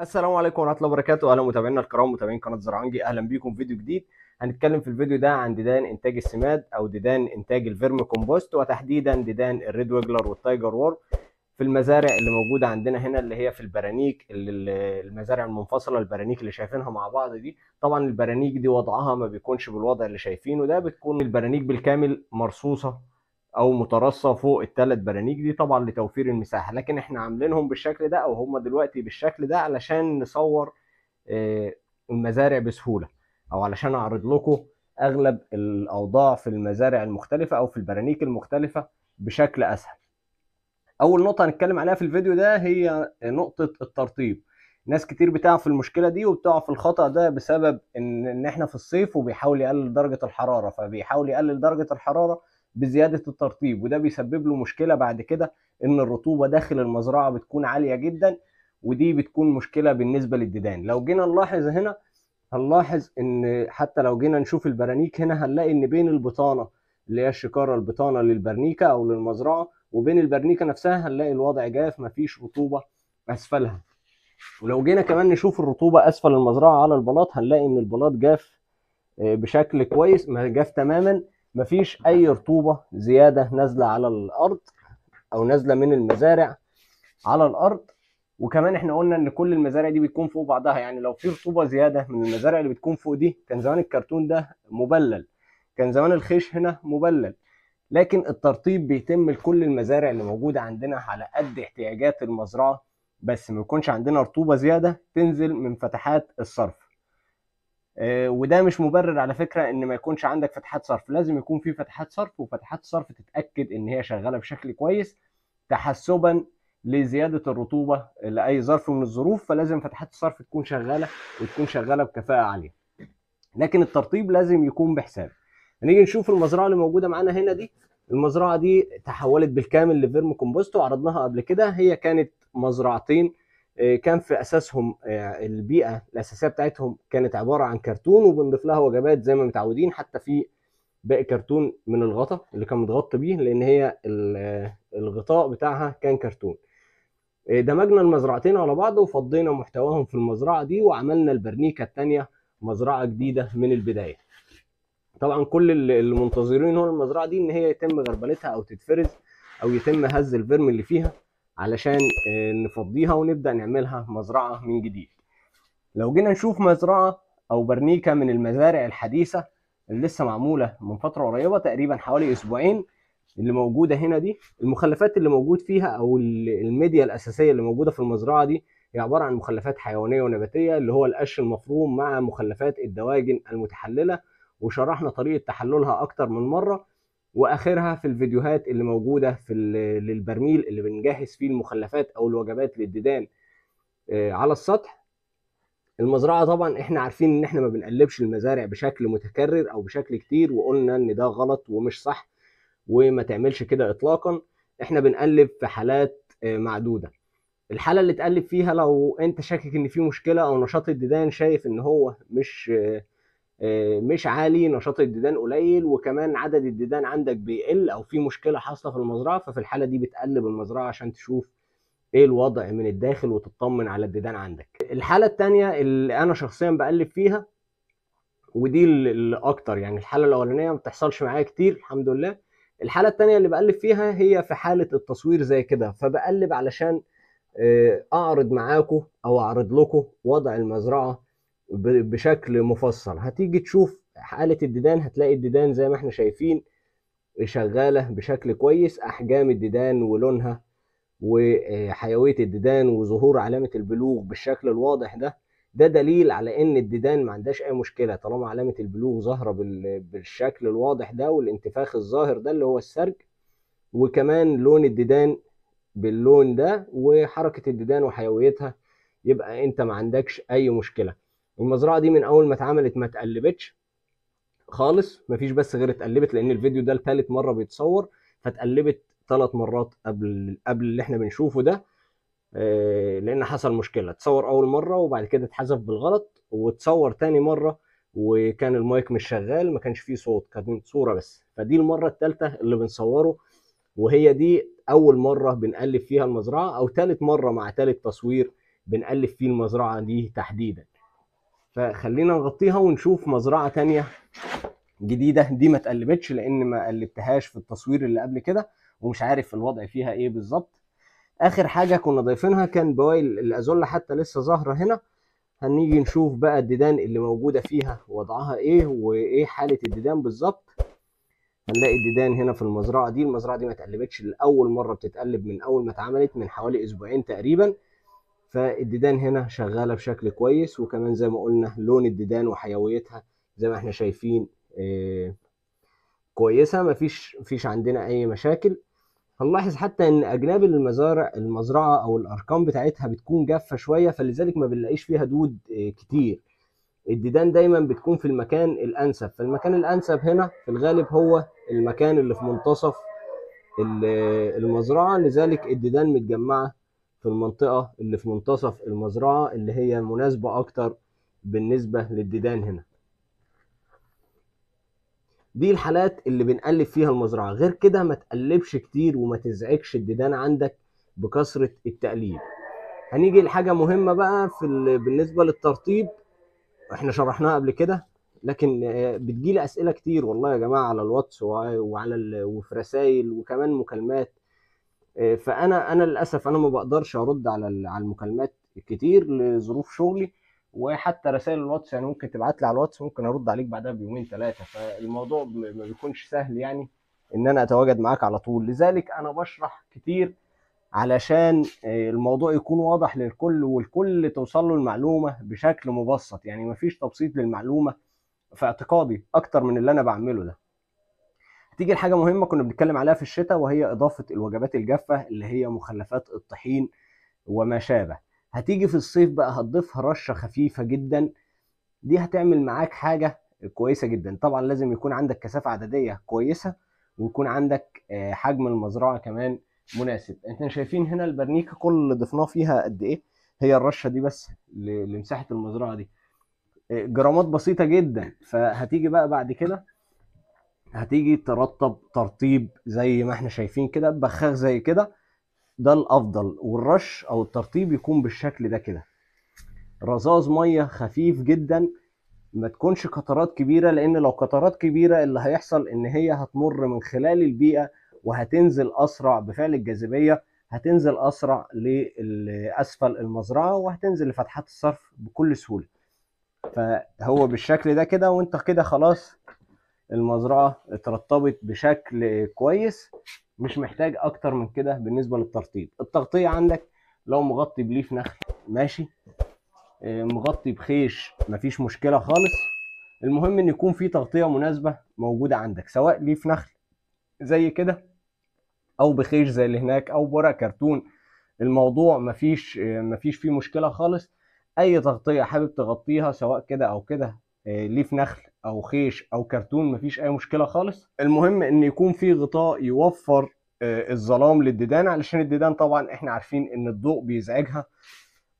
السلام عليكم ورحمه الله وبركاته اهلا متابعينا الكرام متابعين قناه زرعانجي اهلا بيكم في فيديو جديد هنتكلم في الفيديو ده عن ديدان انتاج السماد او ديدان انتاج الفيرم كومبوست وتحديدا ديدان الريد ويجلر والتايجر وورم في المزارع اللي موجوده عندنا هنا اللي هي في البرانيك المزارع المنفصله البرانيك اللي شايفينها مع بعض دي طبعا البرانيك دي وضعها ما بيكونش بالوضع اللي شايفينه ده بتكون البرانيك بالكامل مرصوصه او مترصه فوق الثلاث برانيك دي طبعا لتوفير المساحه لكن احنا عاملينهم بالشكل ده او هم دلوقتي بالشكل ده علشان نصور آه، المزارع بسهوله او علشان اعرض لكم اغلب الاوضاع في المزارع المختلفه او في البرانيك المختلفه بشكل اسهل اول نقطه هنتكلم عليها في الفيديو ده هي نقطه الترطيب ناس كتير بتقع في المشكله دي وبتقع في الخطا ده بسبب ان احنا في الصيف وبيحاول يقلل درجه الحراره فبيحاول يقلل درجه الحراره بزياده الترطيب وده بيسبب له مشكله بعد كده ان الرطوبه داخل المزرعه بتكون عاليه جدا ودي بتكون مشكله بالنسبه للديدان لو جينا نلاحظ هنا هنلاحظ ان حتى لو جينا نشوف البرانيك هنا هنلاقي ان بين البطانه اللي هي الشكاره البطانه للبرنيكه او للمزرعه وبين البرنيكه نفسها هنلاقي الوضع جاف مفيش رطوبه اسفلها ولو جينا كمان نشوف الرطوبه اسفل المزرعه على البلاط هنلاقي ان البلاط جاف آه، بشكل كويس جاف تماما مفيش اي رطوبه زياده نازله على الارض او نازله من المزارع على الارض وكمان احنا قلنا ان كل المزارع دي بتكون فوق بعضها يعني لو في رطوبه زياده من المزارع اللي بتكون فوق دي كان زمان الكرتون ده مبلل كان زمان الخيش هنا مبلل لكن الترطيب بيتم لكل المزارع اللي موجوده عندنا على قد احتياجات المزرعه بس ما يكونش عندنا رطوبه زياده تنزل من فتحات الصرف آه، وده مش مبرر على فكره ان ما يكونش عندك فتحات صرف لازم يكون في فتحات صرف وفتحات صرف تتاكد ان هي شغاله بشكل كويس تحسبا لزياده الرطوبه لاي ظرف من الظروف فلازم فتحات الصرف تكون شغاله وتكون شغاله بكفاءه عاليه لكن الترطيب لازم يكون بحساب هنيجي نشوف المزرعه اللي موجوده معانا هنا دي المزرعه دي تحولت بالكامل لفيرم كومبوست وعرضناها قبل كده هي كانت مزرعتين آه، كان في اساسهم آه، البيئه الاساسيه بتاعتهم كانت عباره عن كرتون وبنضيف لها وجبات زي ما متعودين حتى في باقي كرتون من الغطا اللي كان متغطى بيه لان هي آه، الغطاء بتاعها كان كرتون دمجنا المزرعتين على بعض وفضينا محتواهم في المزرعه دي وعملنا البرنيكه الثانيه مزرعه جديده من البدايه طبعا كل اللي منتظرين هو المزرعه دي ان هي يتم غربلتها او تتفرز او يتم هز الفيرم اللي فيها علشان آه، نفضيها ونبدا نعملها مزرعه من جديد لو جينا نشوف مزرعه او برنيكه من المزارع الحديثه اللي لسه معموله من فتره قريبه تقريبا حوالي اسبوعين اللي موجوده هنا دي المخلفات اللي موجود فيها او الميديا الاساسيه اللي موجوده في المزرعه دي هي عباره عن مخلفات حيوانيه ونباتيه اللي هو القش المفروم مع مخلفات الدواجن المتحلله وشرحنا طريقه تحللها اكتر من مره واخرها في الفيديوهات اللي موجوده في للبرميل اللي بنجهز فيه المخلفات او الوجبات للديدان آه، على السطح المزرعه طبعا احنا عارفين ان احنا ما بنقلبش المزارع بشكل متكرر او بشكل كتير وقلنا ان ده غلط ومش صح وما تعملش كده اطلاقا احنا بنقلب في حالات آه، معدوده الحاله اللي تقلب فيها لو انت شاكك ان في مشكله او نشاط الديدان شايف ان هو مش آه، آه، مش عالي نشاط الديدان قليل وكمان عدد الديدان عندك بيقل او في مشكله حاصله في المزرعه ففي الحاله دي بتقلب المزرعه عشان تشوف ايه الوضع من الداخل وتطمن على الديدان عندك الحاله الثانيه اللي انا شخصيا بقلب فيها ودي الاكتر يعني الحاله الاولانيه ما بتحصلش معايا كتير الحمد لله الحاله الثانيه اللي بقلب فيها هي في حاله التصوير زي كده فبقلب علشان آه، اعرض معاكم او اعرض لكم وضع المزرعه بشكل مفصل هتيجي تشوف حاله الديدان هتلاقي الديدان زي ما احنا شايفين شغاله بشكل كويس احجام الديدان ولونها وحيويه آه، الديدان وظهور علامه البلوغ بالشكل الواضح ده ده دليل على ان الديدان ما عندهاش اي مشكله طالما علامه البلوغ ظاهره بالشكل الواضح ده والانتفاخ الظاهر ده اللي هو السرج وكمان لون الديدان باللون ده وحركه الديدان وحيويتها يبقى انت ما عندكش اي مشكله والمزرعه دي من اول ما اتعملت ما اتقلبتش خالص مفيش بس غير اتقلبت لان الفيديو ده لثالث مره بيتصور فاتقلبت ثلاث مرات قبل قبل اللي احنا بنشوفه ده آه، لان حصل مشكله اتصور اول مره وبعد كده اتحذف بالغلط واتصور تاني مره وكان المايك مش شغال ما كانش فيه صوت كانت صوره بس فدي المره الثالثه اللي بنصوره وهي دي اول مره بنقلب فيها المزرعه او ثالث مره مع ثالث تصوير بنقلب فيه المزرعه دي تحديدا فخلينا نغطيها ونشوف مزرعه تانية جديده دي ما اتقلبتش لان ما قلبتهاش في التصوير اللي قبل كده ومش عارف الوضع فيها ايه بالظبط اخر حاجه كنا ضايفينها كان بوايل الازولا حتى لسه ظاهره هنا هنيجي نشوف بقى الديدان اللي موجوده فيها وضعها ايه وايه حاله الديدان بالظبط هنلاقي الديدان هنا في المزرعه دي المزرعه دي ما اتقلبتش لاول مره بتتقلب من اول ما اتعملت من حوالي اسبوعين تقريبا فالديدان هنا شغاله بشكل كويس وكمان زي ما قلنا لون الديدان وحيويتها زي ما احنا شايفين آه، كويسه مفيش فيش عندنا اي مشاكل هنلاحظ حتى ان اجناب المزارع المزرعه او الارقام بتاعتها بتكون جافه شويه فلذلك ما بنلاقيش فيها دود آه، كتير الديدان دايما بتكون في المكان الانسب فالمكان الانسب هنا في الغالب هو المكان اللي في منتصف المزرعه لذلك الديدان متجمعه في المنطقة اللي في منتصف المزرعة اللي هي مناسبة أكتر بالنسبة للديدان هنا دي الحالات اللي بنقلب فيها المزرعة غير كده ما تقلبش كتير وما تزعجش الديدان عندك بكثرة التقليب هنيجي لحاجة مهمة بقى في بالنسبة للترطيب احنا شرحناها قبل كده لكن آه، بتجيلي اسئله كتير والله يا جماعه على الواتس وعلى وفي رسايل وكمان مكالمات آه، فانا انا للاسف انا ما بقدرش ارد على على المكالمات كتير لظروف شغلي وحتى رسائل الواتس يعني ممكن تبعت لي على الواتس ممكن ارد عليك بعدها بيومين ثلاثه فالموضوع ما بيكونش سهل يعني ان انا اتواجد معاك على طول لذلك انا بشرح كتير علشان آه، الموضوع يكون واضح للكل والكل توصل له المعلومه بشكل مبسط يعني مفيش تبسيط للمعلومه في اعتقادي اكتر من اللي انا بعمله ده تيجي لحاجه مهمه كنا بنتكلم عليها في الشتاء وهي اضافه الوجبات الجافه اللي هي مخلفات الطحين وما شابه هتيجي في الصيف بقى هتضيفها رشه خفيفه جدا دي هتعمل معاك حاجه كويسه جدا طبعا لازم يكون عندك كثافه عدديه كويسه ويكون عندك آه، حجم المزرعه كمان مناسب انتوا شايفين هنا البرنيكه كل اللي ضفناه فيها قد ايه هي الرشه دي بس لمساحه المزرعه دي آه، جرامات بسيطه جدا فهتيجي بقى بعد كده هتيجي ترطب ترطيب زي ما احنا شايفين كده بخاخ زي كده ده الافضل والرش او الترطيب يكون بالشكل ده كده رزاز ميه خفيف جدا ما تكونش قطرات كبيره لان لو قطرات كبيره اللي هيحصل ان هي هتمر من خلال البيئه وهتنزل اسرع بفعل الجاذبيه هتنزل اسرع لاسفل المزرعه وهتنزل لفتحات الصرف بكل سهوله فهو بالشكل ده كده وانت كده خلاص المزرعه اترطبت بشكل كويس مش محتاج اكتر من كده بالنسبه للترطيب التغطيه عندك لو مغطي بليف نخل ماشي آه، مغطي بخيش مفيش مشكله خالص المهم ان يكون في تغطيه مناسبه موجوده عندك سواء ليف نخل زي كده او بخيش زي اللي هناك او بورق كرتون الموضوع مفيش آه، مفيش فيه مشكله خالص اي تغطيه حابب تغطيها سواء كده او كده آه، ليف نخل او خيش او كرتون مفيش اي مشكله خالص المهم ان يكون في غطاء يوفر آه، الظلام للديدان علشان الديدان طبعا احنا عارفين ان الضوء بيزعجها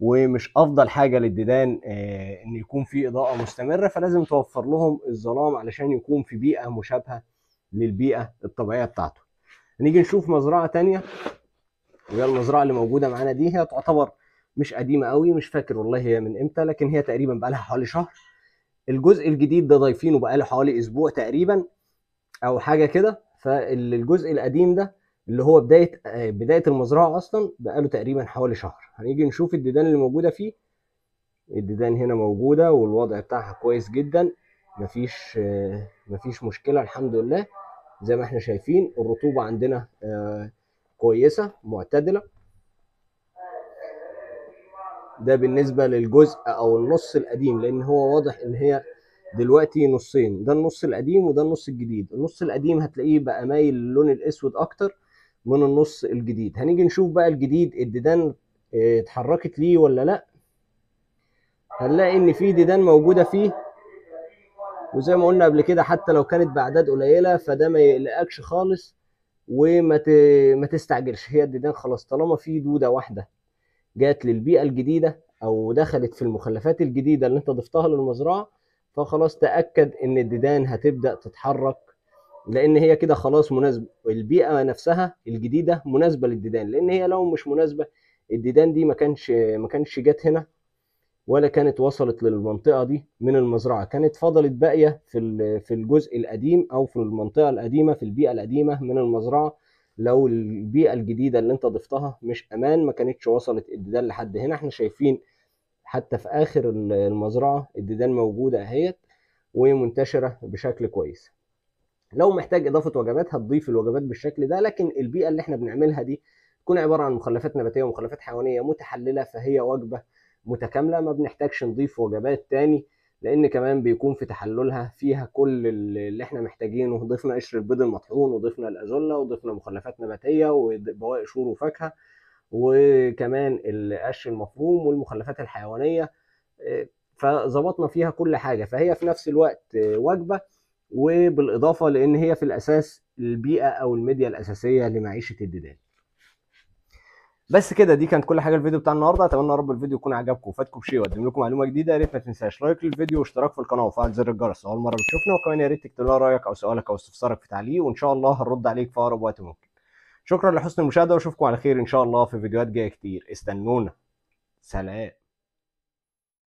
ومش افضل حاجه للديدان آه، ان يكون في اضاءه مستمره فلازم توفر لهم الظلام علشان يكون في بيئه مشابهه للبيئه الطبيعيه بتاعته نيجي نشوف مزرعه تانية وهي المزرعه اللي موجوده معانا دي هي تعتبر مش قديمه قوي مش فاكر والله هي من امتى لكن هي تقريبا بقى لها حوالي شهر الجزء الجديد ده ضايفينه بقاله حوالي اسبوع تقريبا او حاجه كده فالجزء القديم ده اللي هو بدايه بدايه المزرعه اصلا بقاله تقريبا حوالي شهر هنيجي نشوف الديدان اللي موجوده فيه الديدان هنا موجوده والوضع بتاعها كويس جدا مفيش مفيش مشكله الحمد لله زي ما احنا شايفين الرطوبه عندنا آه، كويسه معتدله ده بالنسبه للجزء او النص القديم لان هو واضح ان هي دلوقتي نصين ده النص القديم وده النص الجديد النص القديم هتلاقيه بقى مايل للون الاسود اكتر من النص الجديد هنيجي نشوف بقى الجديد الديدان آه، اتحركت ليه ولا لا هنلاقي ان في ديدان موجوده فيه وزي ما قلنا قبل كده حتى لو كانت باعداد قليله فده ما يقلقكش خالص وما ت... ما تستعجلش هي الديدان خلاص طالما في دوده واحده جات للبيئه الجديده او دخلت في المخلفات الجديده اللي انت ضفتها للمزرعه فخلاص تاكد ان الديدان هتبدا تتحرك لان هي كده خلاص مناسبه البيئه نفسها الجديده مناسبه للديدان لان هي لو مش مناسبه الديدان دي ما كانش ما كانش جت هنا ولا كانت وصلت للمنطقه دي من المزرعه كانت فضلت باقيه في في الجزء القديم او في المنطقه القديمه في البيئه القديمه من المزرعه لو البيئه الجديده اللي انت ضفتها مش امان ما كانتش وصلت الديدان لحد هنا احنا شايفين حتى في اخر المزرعه الديدان موجوده اهيت ومنتشره بشكل كويس لو محتاج اضافه وجبات هتضيف الوجبات بالشكل ده لكن البيئه اللي احنا بنعملها دي تكون عباره عن مخلفات نباتيه ومخلفات حيوانيه متحلله فهي وجبه متكامله ما بنحتاجش نضيف وجبات تاني لان كمان بيكون في تحللها فيها كل اللي احنا محتاجينه ضفنا قشر البيض المطحون وضفنا الازولا وضفنا مخلفات نباتيه وبواقي شور وفاكهه وكمان القش المفروم والمخلفات الحيوانيه آه، فظبطنا فيها كل حاجه فهي في نفس الوقت وجبه وبالاضافه لان هي في الاساس البيئه او الميديا الاساسيه لمعيشه الديدان بس كده دي كانت كل حاجه الفيديو بتاع النهارده اتمنى يا رب الفيديو يكون عجبكم وفاتكم شيء وقدم لكم معلومه جديده يا ريت ما تنساش لايك للفيديو واشتراك في القناه وفعل زر الجرس اول مره بتشوفنا وكمان يا ريت تكتب لنا رايك او سؤالك او استفسارك في تعليق وان شاء الله هنرد عليك في اقرب وقت ممكن شكرا لحسن المشاهده واشوفكم على خير ان شاء الله في فيديوهات جايه كتير استنونا سلام